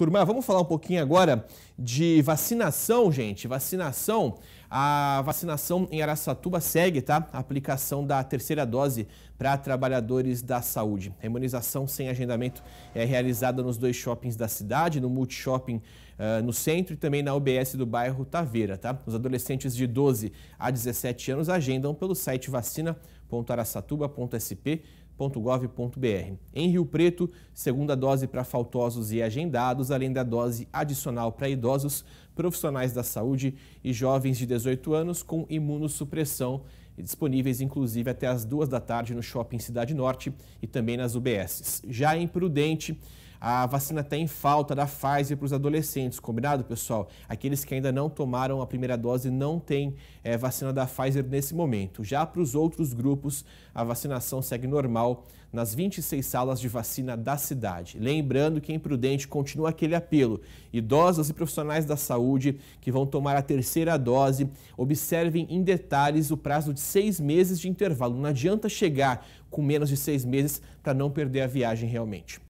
Turma, ah, vamos falar um pouquinho agora de vacinação, gente. Vacinação, a vacinação em Araçatuba segue, tá? A aplicação da terceira dose para trabalhadores da saúde. A imunização sem agendamento é realizada nos dois shoppings da cidade, no Multishopping uh, no centro e também na UBS do bairro Taveira, tá? Os adolescentes de 12 a 17 anos agendam pelo site vacina.com www.araçatuba.sp.gov.br. Em Rio Preto, segunda dose para faltosos e agendados, além da dose adicional para idosos, profissionais da saúde e jovens de 18 anos com imunossupressão, disponíveis inclusive até as duas da tarde no Shopping Cidade Norte e também nas UBSs. Já em Prudente, a vacina está em falta da Pfizer para os adolescentes, combinado, pessoal? Aqueles que ainda não tomaram a primeira dose não têm é, vacina da Pfizer nesse momento. Já para os outros grupos, a vacinação segue normal nas 26 salas de vacina da cidade. Lembrando que em é Prudente continua aquele apelo. Idosos e profissionais da saúde que vão tomar a terceira dose, observem em detalhes o prazo de seis meses de intervalo. Não adianta chegar com menos de seis meses para não perder a viagem realmente.